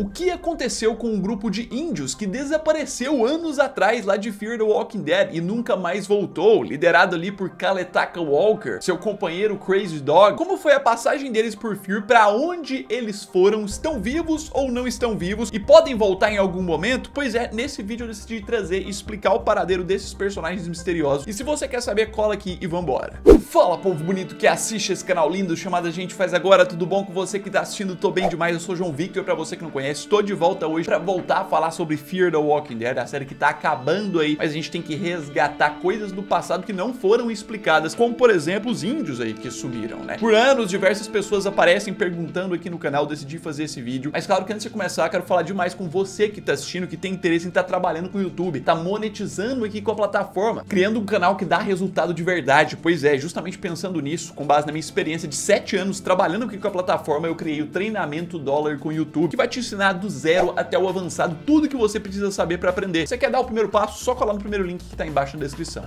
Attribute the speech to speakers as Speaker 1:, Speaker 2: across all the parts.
Speaker 1: O que aconteceu com um grupo de índios que desapareceu anos atrás lá de Fear the Walking Dead e nunca mais voltou, liderado ali por Kaletaka Walker, seu companheiro Crazy Dog? Como foi a passagem deles por Fear, para onde eles foram, estão vivos ou não estão vivos e podem voltar em algum momento? Pois é, nesse vídeo eu decidi trazer e explicar o paradeiro desses personagens misteriosos. E se você quer saber, cola aqui e vambora. Fala, povo bonito que assiste esse canal lindo chamado A Gente Faz Agora, tudo bom com você que tá assistindo? Tô bem demais, eu sou João Victor, pra você que não conhece Estou de volta hoje para voltar a falar sobre Fear the Walking Dead, a série que tá acabando aí, mas a gente tem que resgatar coisas do passado que não foram explicadas, como por exemplo os índios aí que sumiram, né? Por anos, diversas pessoas aparecem perguntando aqui no canal, decidi fazer esse vídeo. Mas claro que antes de começar, quero falar demais com você que tá assistindo, que tem interesse em estar tá trabalhando com o YouTube, tá monetizando aqui com a plataforma, criando um canal que dá resultado de verdade. Pois é, justamente pensando nisso, com base na minha experiência de 7 anos trabalhando aqui com a plataforma, eu criei o treinamento dólar com o YouTube, que vai te ensinar ensinar do zero até o avançado tudo que você precisa saber para aprender. Você quer dar o primeiro passo? Só colar no primeiro link que está embaixo na descrição.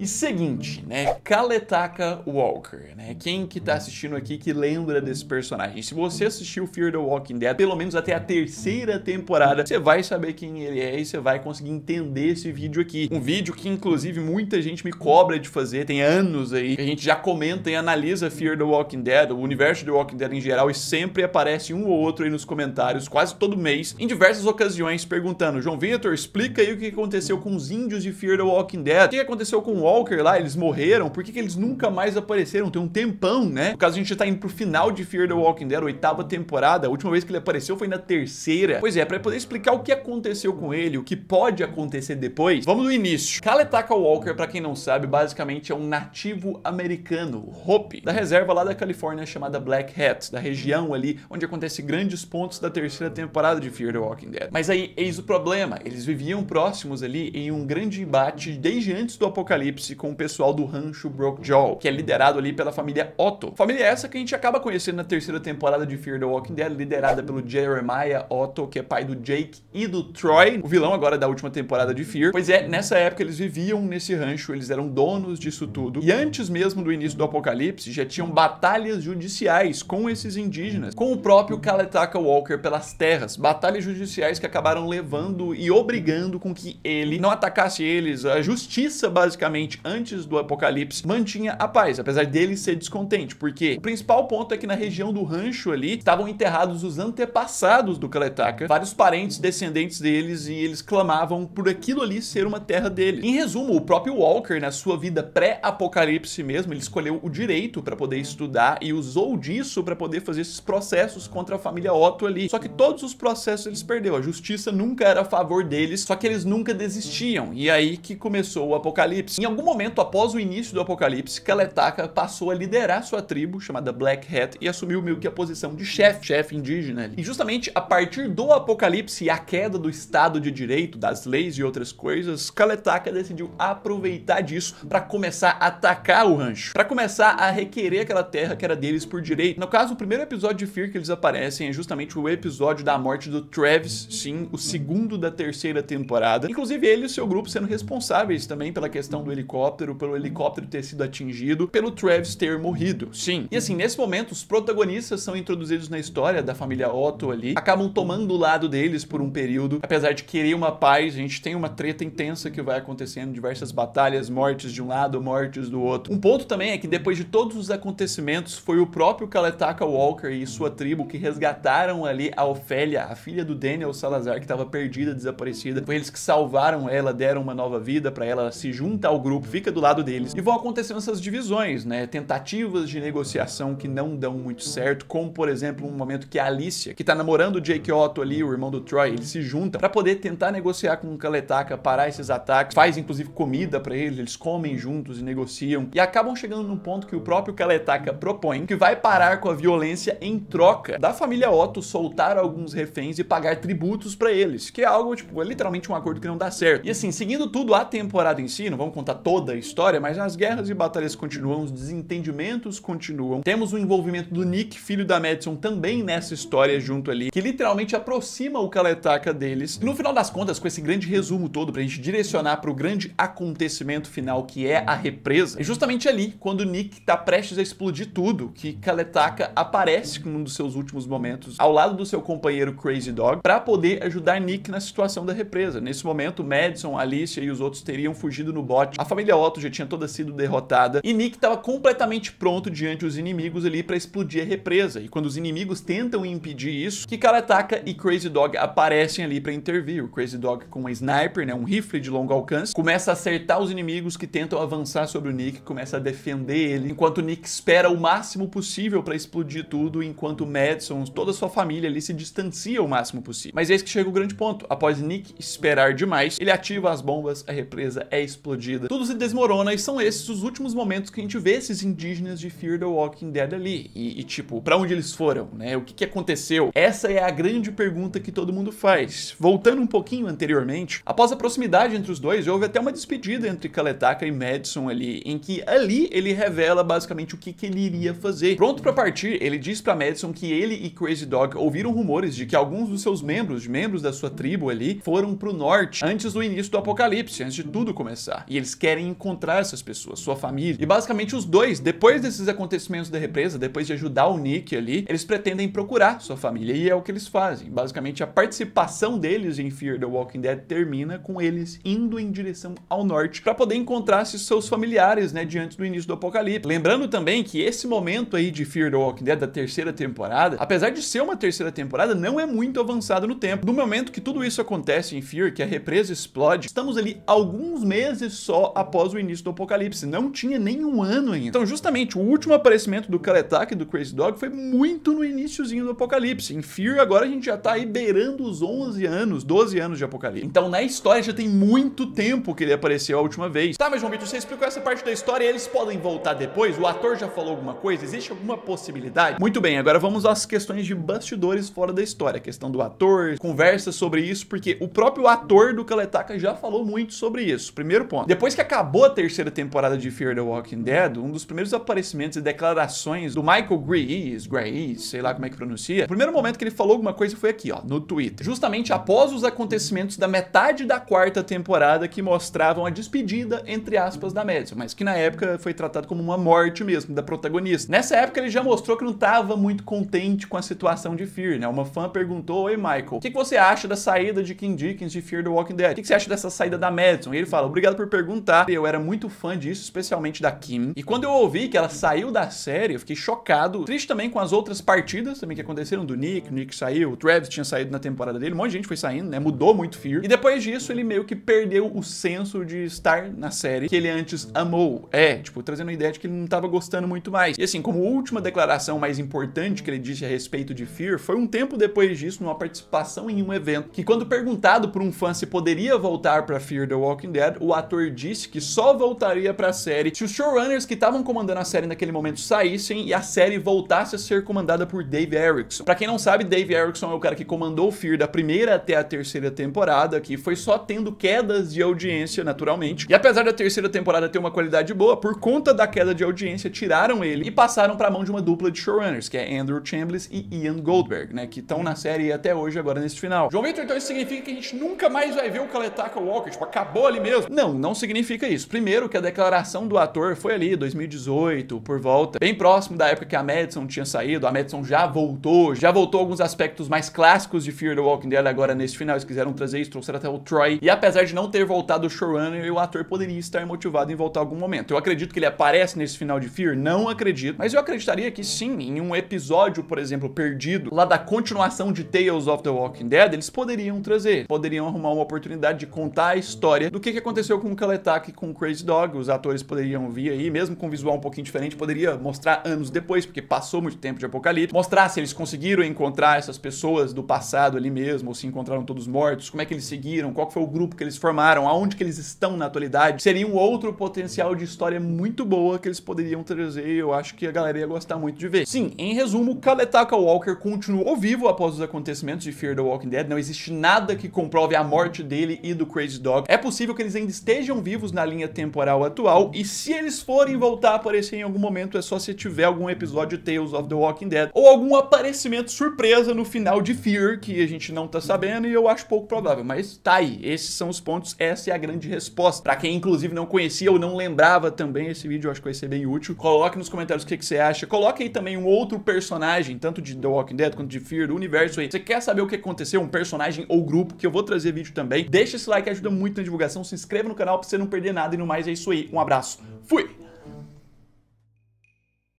Speaker 1: E seguinte, né? Kaletaka Walker, né? Quem que tá assistindo aqui que lembra desse personagem? Se você assistiu Fear the Walking Dead, pelo menos até a terceira temporada, você vai saber quem ele é e você vai conseguir entender esse vídeo aqui. Um vídeo que, inclusive, muita gente me cobra de fazer, tem anos aí, a gente já comenta e analisa Fear the Walking Dead, o universo The Walking Dead em geral, e sempre aparece um ou outro aí nos comentários, quase todo mês, em diversas ocasiões, perguntando, João Vitor, explica aí o que aconteceu com os índios de Fear the Walking Dead, o que aconteceu com o Walker lá, eles morreram, por que, que eles nunca mais apareceram? Tem um tempão, né? No caso, a gente já tá indo pro final de Fear the Walking Dead, oitava temporada. A última vez que ele apareceu foi na terceira. Pois é, pra poder explicar o que aconteceu com ele, o que pode acontecer depois, vamos do início. Kaletaka Walker, pra quem não sabe, basicamente é um nativo americano, Hopi, da reserva lá da Califórnia chamada Black Hat, da região ali onde acontece grandes pontos da terceira temporada de Fear the Walking Dead. Mas aí, eis o problema. Eles viviam próximos ali em um grande embate desde antes do apocalipse Apocalipse com o pessoal do rancho Brokejaw, que é liderado ali pela família Otto. Família essa que a gente acaba conhecendo na terceira temporada de Fear the Walking Dead, liderada pelo Jeremiah Otto, que é pai do Jake e do Troy, o vilão agora da última temporada de Fear. Pois é, nessa época eles viviam nesse rancho, eles eram donos disso tudo. E antes mesmo do início do Apocalipse, já tinham batalhas judiciais com esses indígenas, com o próprio Kaletaka Walker pelas terras. Batalhas judiciais que acabaram levando e obrigando com que ele não atacasse eles. A justiça, basicamente, antes do apocalipse mantinha a paz, apesar dele ser descontente, porque o principal ponto é que na região do rancho ali estavam enterrados os antepassados do Kaletaka, vários parentes descendentes deles, e eles clamavam por aquilo ali ser uma terra dele. Em resumo, o próprio Walker, na sua vida pré-apocalipse mesmo, ele escolheu o direito para poder estudar e usou disso para poder fazer esses processos contra a família Otto ali. Só que todos os processos eles perdeu, a justiça nunca era a favor deles, só que eles nunca desistiam. E aí que começou o apocalipse. Em algum algum momento após o início do Apocalipse, Kaletaka passou a liderar sua tribo, chamada Black Hat, e assumiu meio que a posição de chefe, chefe indígena. E justamente a partir do Apocalipse e a queda do Estado de Direito, das leis e outras coisas, Kaletaka decidiu aproveitar disso para começar a atacar o rancho, para começar a requerer aquela terra que era deles por direito. No caso, o primeiro episódio de Fear que eles aparecem é justamente o episódio da morte do Travis, sim, o segundo da terceira temporada. Inclusive ele e seu grupo sendo responsáveis também pela questão do helicóptero helicóptero, pelo helicóptero ter sido atingido, pelo Travis ter morrido. Sim. E assim, nesse momento, os protagonistas são introduzidos na história da família Otto ali, acabam tomando o lado deles por um período, apesar de querer uma paz, a gente tem uma treta intensa que vai acontecendo, diversas batalhas, mortes de um lado, mortes do outro. Um ponto também é que depois de todos os acontecimentos, foi o próprio Kaletaka Walker e sua tribo que resgataram ali a Ofélia, a filha do Daniel Salazar, que estava perdida, desaparecida. Foi eles que salvaram ela, deram uma nova vida para ela, ela se junta ao grupo grupo, fica do lado deles. E vão acontecendo essas divisões, né? Tentativas de negociação que não dão muito certo, como por exemplo um momento que a Alicia, que tá namorando o Jake Otto ali, o irmão do Troy, eles se juntam para poder tentar negociar com o Kaletaka, parar esses ataques, faz inclusive comida para eles, eles comem juntos e negociam, e acabam chegando num ponto que o próprio Kaletaka propõe que vai parar com a violência em troca da família Otto soltar alguns reféns e pagar tributos para eles, que é algo, tipo, é literalmente um acordo que não dá certo. E assim, seguindo tudo a temporada em si, não vamos contar toda a história, mas as guerras e batalhas continuam, os desentendimentos continuam. Temos o envolvimento do Nick, filho da Madison, também nessa história junto ali, que literalmente aproxima o Kaletaka deles. E no final das contas, com esse grande resumo todo pra gente direcionar para o grande acontecimento final que é a represa, é justamente ali, quando o Nick tá prestes a explodir tudo, que Kaletaka aparece num dos seus últimos momentos ao lado do seu companheiro Crazy Dog para poder ajudar Nick na situação da represa. Nesse momento, Madison, Alicia e os outros teriam fugido no bote família Otto já tinha toda sido derrotada e Nick estava completamente pronto diante dos inimigos ali para explodir a represa. E quando os inimigos tentam impedir isso, cara ataca e Crazy Dog aparecem ali para intervir. O Crazy Dog com uma sniper, né, um rifle de longo alcance, começa a acertar os inimigos que tentam avançar sobre o Nick, começa a defender ele, enquanto Nick espera o máximo possível para explodir tudo, enquanto Madison, toda sua família ali se distancia o máximo possível. Mas é isso que chega o grande ponto. Após Nick esperar demais, ele ativa as bombas, a represa é explodida, tudo tudo se desmorona e são esses os últimos momentos que a gente vê esses indígenas de Fear the Walking Dead ali. E, e tipo, para onde eles foram, né? O que, que aconteceu? Essa é a grande pergunta que todo mundo faz. Voltando um pouquinho anteriormente, após a proximidade entre os dois, houve até uma despedida entre Kaletaka e Madison ali, em que ali ele revela basicamente o que, que ele iria fazer. Pronto para partir, ele diz para Madison que ele e Crazy Dog ouviram rumores de que alguns dos seus membros, membros da sua tribo ali, foram pro norte antes do início do apocalipse, antes de tudo começar. E eles querem querem encontrar essas pessoas, sua família. E basicamente os dois, depois desses acontecimentos da represa, depois de ajudar o Nick ali, eles pretendem procurar sua família e é o que eles fazem. Basicamente a participação deles em Fear the Walking Dead termina com eles indo em direção ao norte para poder encontrar seus familiares, né, diante do início do apocalipse. Lembrando também que esse momento aí de Fear the Walking Dead da terceira temporada, apesar de ser uma terceira temporada, não é muito avançado no tempo. No momento que tudo isso acontece em Fear, que a represa explode, estamos ali alguns meses só após o início do Apocalipse. Não tinha nenhum ano ainda. Então, justamente, o último aparecimento do Kaletak e do Crazy Dog foi muito no iníciozinho do Apocalipse. Em Fear, agora a gente já tá aí beirando os 11 anos, 12 anos de Apocalipse. Então, na história, já tem muito tempo que ele apareceu a última vez. Tá, mas João Vitor, você explicou essa parte da história e eles podem voltar depois? O ator já falou alguma coisa? Existe alguma possibilidade? Muito bem, agora vamos às questões de bastidores fora da história. A questão do ator, conversa sobre isso, porque o próprio ator do Kaletaka já falou muito sobre isso. Primeiro ponto. Depois que a acabou a terceira temporada de Fear the Walking Dead, um dos primeiros aparecimentos e declarações do Michael Greis, Greis, sei lá como é que pronuncia, o primeiro momento que ele falou alguma coisa foi aqui, ó, no Twitter. Justamente após os acontecimentos da metade da quarta temporada que mostravam a despedida, entre aspas, da Madison, mas que na época foi tratado como uma morte mesmo, da protagonista. Nessa época ele já mostrou que não estava muito contente com a situação de Fear, né? Uma fã perguntou, oi Michael, o que, que, você acha da saída de Kim Dickens de Fear the Walking Dead? O que, que você acha dessa saída da Madison? E ele fala, obrigado por perguntar, comentar. Eu era muito fã disso, especialmente da Kim. E quando eu ouvi que ela saiu da série, eu fiquei chocado. Triste também com as outras partidas também que aconteceram do Nick. O Nick saiu, o Travis tinha saído na temporada dele, um monte de gente foi saindo, né? Mudou muito Fear. E depois disso, ele meio que perdeu o senso de estar na série que ele antes amou. É, tipo, trazendo a ideia de que ele não tava gostando muito mais. E assim, como última declaração mais importante que ele disse a respeito de Fear, foi um tempo depois disso, numa participação em um evento, que quando perguntado por um fã se poderia voltar para Fear the Walking Dead, o ator disse que só voltaria pra série se os showrunners que estavam comandando a série naquele momento saíssem e a série voltasse a ser comandada por Dave Erickson. Pra quem não sabe, Dave Erickson é o cara que comandou o Fear da primeira até a terceira temporada, que foi só tendo quedas de audiência, naturalmente. E apesar da terceira temporada ter uma qualidade boa, por conta da queda de audiência, tiraram ele e passaram pra mão de uma dupla de showrunners, que é Andrew Chambliss e Ian Goldberg, né, que estão na série até hoje, agora nesse final. João Vitor, então isso significa que a gente nunca mais vai ver o Kaletaka Walker, tipo, acabou ali mesmo? Não, não significa isso. Primeiro, que a declaração do ator foi ali, 2018, por volta, bem próximo da época que a Madison tinha saído. A Madison já voltou, já voltou alguns aspectos mais clássicos de Fear the Walking Dead agora nesse final. Eles quiseram trazer isso, trouxeram até o Troy. E apesar de não ter voltado o showrunner, o ator poderia estar motivado em voltar algum momento. Eu acredito que ele aparece nesse final de Fear? Não acredito. Mas eu acreditaria que sim, em um episódio, por exemplo, perdido, lá da continuação de Tales of the Walking Dead, eles poderiam trazer. Poderiam arrumar uma oportunidade de contar a história do que aconteceu com o Kaletak destaque com Crazy Dog. Os atores poderiam vir aí, mesmo com um visual um pouquinho diferente, poderia mostrar anos depois, porque passou muito tempo de Apocalipse. Mostrar se eles conseguiram encontrar essas pessoas do passado ali mesmo, ou se encontraram todos mortos, como é que eles seguiram, qual foi o grupo que eles formaram, aonde que eles estão na atualidade. Seria um outro potencial de história muito boa que eles poderiam trazer e eu acho que a galera ia gostar muito de ver. Sim, em resumo, Kaletaka Walker continuou vivo após os acontecimentos de Fear the Walking Dead. Não existe nada que comprove a morte dele e do Crazy Dog. É possível que eles ainda estejam vivos na linha temporal atual, e se eles forem voltar a aparecer em algum momento, é só se tiver algum episódio Tales of the Walking Dead, ou algum aparecimento surpresa no final de Fear, que a gente não tá sabendo, e eu acho pouco provável, mas tá aí, esses são os pontos, essa é a grande resposta. Pra quem inclusive não conhecia ou não lembrava também esse vídeo, eu acho que vai ser bem útil, coloque nos comentários o que, que você acha, coloque aí também um outro personagem, tanto de The Walking Dead quanto de Fear, do universo aí, você quer saber o que aconteceu, um personagem ou grupo, que eu vou trazer vídeo também, deixa esse like, ajuda muito na divulgação, se inscreva no canal pra você não perder perder nada e no mais é isso aí. Um abraço. Fui!